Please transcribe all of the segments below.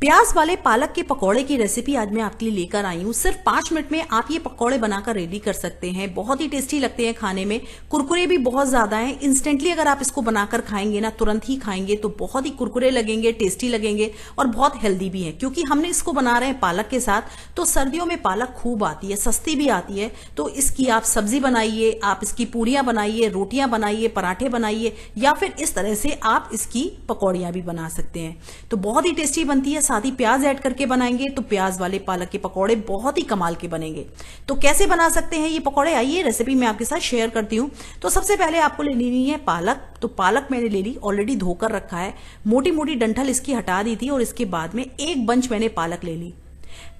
प्याज वाले पालक के पकौड़े की रेसिपी आज मैं आपके लिए लेकर आई हूँ सिर्फ पांच मिनट में आप ये पकौड़े बनाकर रेडी कर सकते हैं बहुत ही टेस्टी लगते हैं खाने में कुरकुरे भी बहुत ज्यादा हैं इंस्टेंटली अगर आप इसको बनाकर खाएंगे ना तुरंत ही खाएंगे तो बहुत ही कुरकुरे लगेंगे टेस्टी लगेंगे और बहुत हेल्दी भी है क्योंकि हमने इसको बना रहे हैं पालक के साथ तो सर्दियों में पालक खूब आती है सस्ती भी आती है तो इसकी आप सब्जी बनाइए आप इसकी पूड़ियाँ बनाइए रोटियां बनाइए पराठे बनाइए या फिर इस तरह से आप इसकी पकौड़ियाँ भी बना सकते हैं तो बहुत ही टेस्टी बनती है साथ ही प्याज ऐड करके बनाएंगे तो प्याज वाले पालक के पकौड़े बहुत ही कमाल के बनेंगे तो कैसे बना सकते हैं ये पकौड़े आइए रेसिपी मैं आपके साथ शेयर करती हूँ तो सबसे पहले आपको ले लेनी है पालक तो पालक मैंने ले ली ऑलरेडी धोकर रखा है मोटी मोटी डंठल इसकी हटा दी थी और इसके बाद में एक बंच मैंने पालक ले ली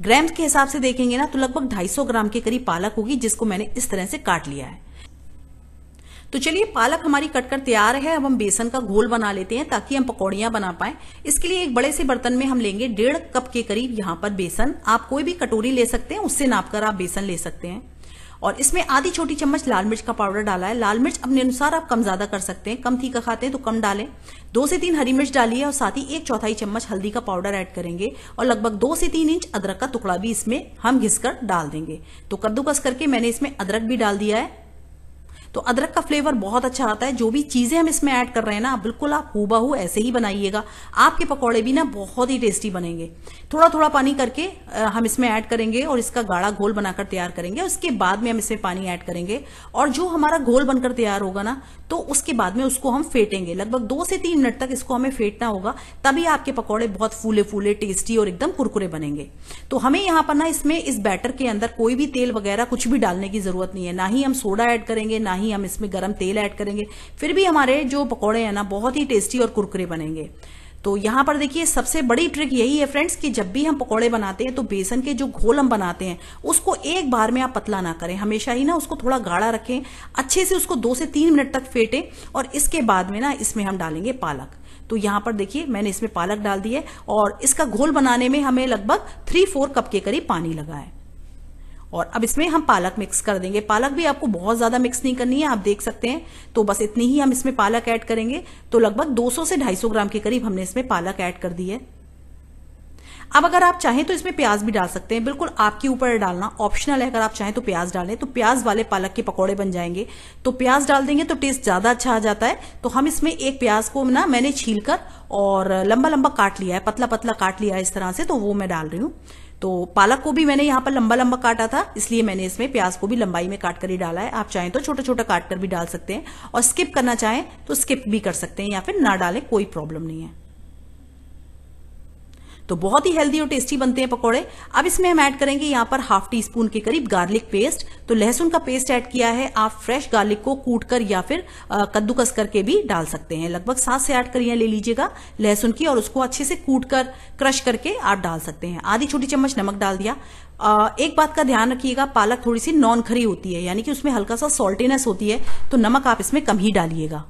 ग्राम के हिसाब से देखेंगे ना तो लगभग 250 ग्राम के करीब पालक होगी जिसको मैंने इस तरह से काट लिया है तो चलिए पालक हमारी कटकर तैयार है अब हम बेसन का घोल बना लेते हैं ताकि हम पकौड़िया बना पाए इसके लिए एक बड़े से बर्तन में हम लेंगे डेढ़ कप के करीब यहाँ पर बेसन आप कोई भी कटोरी ले सकते हैं उससे नापकर आप बेसन ले सकते हैं और इसमें आधी छोटी चम्मच लाल मिर्च का पाउडर डाला है लाल मिर्च अपने अनुसार आप कम ज्यादा कर सकते हैं कम तीखा खाते हैं तो कम डालें दो से तीन हरी मिर्च डालिए और साथ ही एक चौथाई चम्मच हल्दी का पाउडर ऐड करेंगे और लगभग दो से तीन इंच अदरक का टुकड़ा भी इसमें हम घिसकर डाल देंगे तो कद्दूकस करके मैंने इसमें अदरक भी डाल दिया है तो अदरक का फ्लेवर बहुत अच्छा आता है जो भी चीजें हम इसमें ऐड कर रहे हैं ना बिल्कुल आप हु ऐसे ही बनाइएगा आपके पकौड़े भी ना बहुत ही टेस्टी बनेंगे थोड़ा थोड़ा पानी करके हम इसमें ऐड करेंगे और इसका गाढ़ा घोल बनाकर तैयार करेंगे उसके बाद में हम इसमें पानी ऐड करेंगे और जो हमारा घोल बनकर तैयार होगा ना तो उसके बाद में उसको हम फेटेंगे लगभग दो से तीन मिनट तक इसको हमें फेटना होगा तभी आपके पकौड़े बहुत फूले फूले टेस्टी और एकदम कुरकुरे बनेंगे तो हमें यहां पर ना इसमें इस बैटर के अंदर कोई भी तेल वगैरह कुछ भी डालने की जरूरत नहीं है ना ही हम सोडा ऐड करेंगे ना ही हम इसमें गरम तेल ऐड करेंगे फिर भी हमारे जो पकौड़े हैं ना बहुत ही टेस्टी और कुरकुरे बनेंगे तो यहाँ पर देखिए सबसे बड़ी ट्रिक यही है फ्रेंड्स कि जब भी हम पकोड़े बनाते हैं तो बेसन के जो घोल हम बनाते हैं उसको एक बार में आप पतला ना करें हमेशा ही ना उसको थोड़ा गाढ़ा रखें अच्छे से उसको दो से तीन मिनट तक फेंटें और इसके बाद में ना इसमें हम डालेंगे पालक तो यहाँ पर देखिए मैंने इसमें पालक डाल दी है और इसका घोल बनाने में हमें लगभग थ्री फोर कप के करीब पानी लगा है और अब इसमें हम पालक मिक्स कर देंगे पालक भी आपको बहुत ज्यादा मिक्स नहीं करनी है आप देख सकते हैं तो बस इतनी ही हम इसमें पालक ऐड करेंगे तो लगभग 200 से 250 ग्राम के करीब हमने इसमें पालक ऐड कर दी है अब अगर आप चाहें तो इसमें प्याज भी डाल सकते हैं बिल्कुल आपके ऊपर डालना ऑप्शनल है अगर आप चाहें तो प्याज डालें तो प्याज वाले पालक के पकौड़े बन जाएंगे तो प्याज डाल देंगे तो टेस्ट ज्यादा अच्छा आ जाता है तो हम इसमें एक प्याज को ना मैंने छील कर और लंबा लंबा काट लिया है पतला पतला काट लिया है इस तरह से तो वो मैं डाल रही हूँ तो पालक को भी मैंने यहाँ पर लंबा लंबा काटा था इसलिए मैंने इसमें प्याज को भी लंबाई में काट कर ही डाला है आप चाहें तो छोटा छोटा काट कर भी डाल सकते हैं और स्किप करना चाहें तो स्किप भी कर सकते हैं या फिर ना डालें कोई प्रॉब्लम नहीं है तो बहुत ही हेल्दी और टेस्टी बनते हैं पकौड़े अब इसमें हम ऐड करेंगे यहाँ पर हाफ टी स्पून के करीब गार्लिक पेस्ट तो लहसुन का पेस्ट ऐड किया है आप फ्रेश गार्लिक को कूट कर या फिर कद्दूकस करके भी डाल सकते हैं लगभग सात से आठ करियां ले लीजिएगा लहसुन की और उसको अच्छे से कूट कर क्रश करके आप डाल सकते हैं आधी छोटी चम्मच नमक डाल दिया एक बात का ध्यान रखिएगा पालक थोड़ी सी नॉन खरी होती है यानी कि उसमें हल्का सा सॉल्टीनेस होती है तो नमक आप इसमें कम ही डालिएगा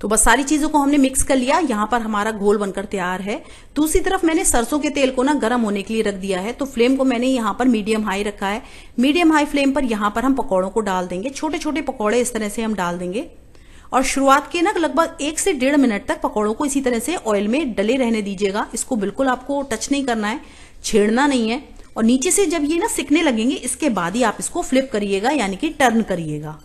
तो बस सारी चीजों को हमने मिक्स कर लिया यहां पर हमारा घोल बनकर तैयार है दूसरी तरफ मैंने सरसों के तेल को ना गर्म होने के लिए रख दिया है तो फ्लेम को मैंने यहां पर मीडियम हाई रखा है मीडियम हाई फ्लेम पर यहां पर हम पकौड़ों को डाल देंगे छोटे छोटे पकौड़े इस तरह से हम डाल देंगे और शुरुआत के ना लगभग एक से डेढ़ मिनट तक पकौड़ों को इसी तरह से ऑयल में डले रहने दीजिएगा इसको बिल्कुल आपको टच नहीं करना है छेड़ना नहीं है और नीचे से जब ये ना सिकने लगेंगे इसके बाद ही आप इसको फ्लिप करिएगा यानी कि टर्न करिएगा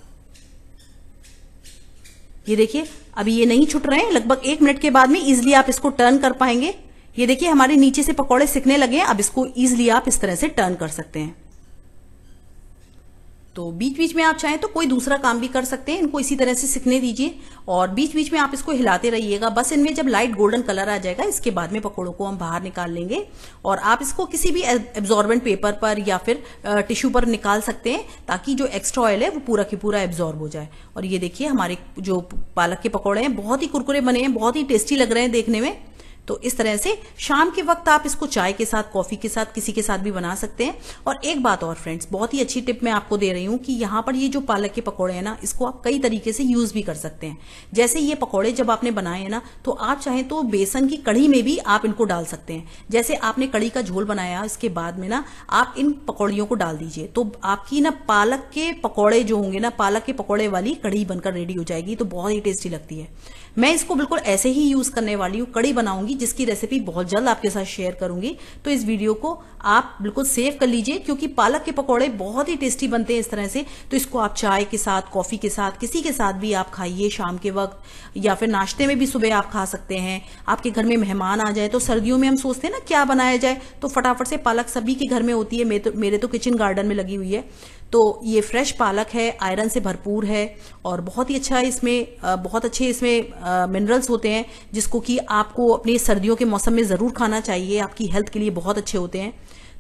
ये देखिए अभी ये नहीं छुट रहे हैं लगभग एक मिनट के बाद में इजिली आप इसको टर्न कर पाएंगे ये देखिए हमारे नीचे से पकौड़े सिकने लगे हैं अब इसको इजिली आप इस तरह से टर्न कर सकते हैं तो बीच बीच में आप चाहें तो कोई दूसरा काम भी कर सकते हैं इनको इसी तरह से सीखने दीजिए और बीच बीच में आप इसको हिलाते रहिएगा बस इनमें जब लाइट गोल्डन कलर आ जाएगा इसके बाद में पकौड़ों को हम बाहर निकाल लेंगे और आप इसको किसी भी एब्जॉर्बेंट पेपर पर या फिर टिश्यू पर निकाल सकते हैं ताकि जो एक्स्ट्रा ऑयल है वो पूरा के पूरा एब्जॉर्ब हो जाए और ये देखिए हमारे जो पालक के पकौड़े हैं बहुत ही कुरकुरे बने हैं बहुत ही टेस्टी लग रहे हैं देखने में तो इस तरह से शाम के वक्त आप इसको चाय के साथ कॉफी के साथ किसी के साथ भी बना सकते हैं और एक बात और फ्रेंड्स बहुत ही अच्छी टिप मैं आपको दे रही हूं कि यहां पर ये जो पालक के पकौड़े हैं ना इसको आप कई तरीके से यूज भी कर सकते हैं जैसे ये पकौड़े जब आपने बनाए हैं ना तो आप चाहे तो बेसन की कढ़ी में भी आप इनको डाल सकते हैं जैसे आपने कढ़ी का झोल बनाया इसके बाद में ना आप इन पकौड़ियों को डाल दीजिए तो आपकी ना पालक के पकौड़े जो होंगे ना पालक के पकौड़े वाली कढ़ी बनकर रेडी हो जाएगी तो बहुत ही टेस्टी लगती है मैं इसको बिल्कुल ऐसे ही यूज करने वाली हूँ कड़ी बनाऊंगी की जिसकी रेसिपी बहुत जल्द आपके साथ शेयर करूंगी तो इस वीडियो को आप बिल्कुल सेव कर लीजिए क्योंकि पालक के पकौड़े बहुत ही टेस्टी बनते हैं इस तरह से तो इसको आप चाय के साथ कॉफी के साथ किसी के साथ भी आप खाइए शाम के वक्त या फिर नाश्ते में भी सुबह आप खा सकते हैं आपके घर में मेहमान आ जाए तो सर्दियों में हम सोचते हैं ना क्या बनाया जाए तो फटाफट से पालक सभी के घर में होती है मेरे तो किचन गार्डन तो में लगी हुई है तो ये फ्रेश पालक है आयरन से भरपूर है और बहुत ही अच्छा इसमें बहुत अच्छे इसमें मिनरल्स होते हैं जिसको कि आपको अपनी सर्दियों के मौसम में ज़रूर खाना चाहिए आपकी हेल्थ के लिए बहुत अच्छे होते हैं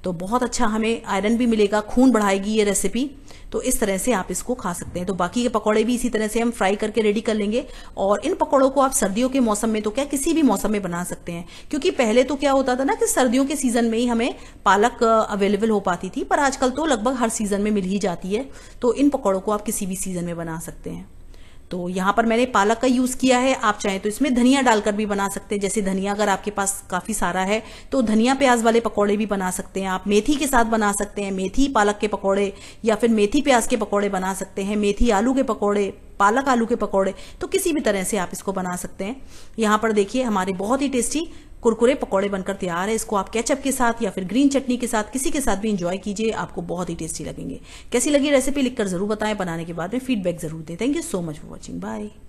तो बहुत अच्छा हमें आयरन भी मिलेगा खून बढ़ाएगी ये रेसिपी तो इस तरह से आप इसको खा सकते हैं तो बाकी के पकौड़े भी इसी तरह से हम फ्राई करके रेडी कर लेंगे और इन पकौड़ों को आप सर्दियों के मौसम में तो क्या किसी भी मौसम में बना सकते हैं क्योंकि पहले तो क्या होता था ना कि सर्दियों के सीजन में ही हमें पालक अवेलेबल हो पाती थी पर आजकल तो लगभग हर सीजन में मिल ही जाती है तो इन पकौड़ों को आप किसी भी सीजन में बना सकते हैं तो यहाँ पर मैंने पालक का यूज किया है आप चाहें तो इसमें धनिया डालकर भी बना सकते हैं जैसे धनिया अगर आपके पास काफी सारा है तो धनिया प्याज वाले पकौड़े भी बना सकते हैं आप मेथी के साथ बना सकते हैं मेथी पालक के पकौड़े या फिर मेथी प्याज के पकौड़े बना सकते हैं मेथी आलू के पकौड़े पालक आलू के पकौड़े तो किसी भी तरह से आप इसको बना सकते हैं यहाँ पर देखिए हमारे बहुत ही टेस्टी कुरकुरे पकौड़े बनकर तैयार है इसको आप केचप के साथ या फिर ग्रीन चटनी के साथ किसी के साथ भी इंजॉय कीजिए आपको बहुत ही टेस्टी लगेंगे कैसी लगी रेसिपी लिखकर जरूर बताएं बनाने के बाद में फीडबैक जरूर दें thank you so much for watching bye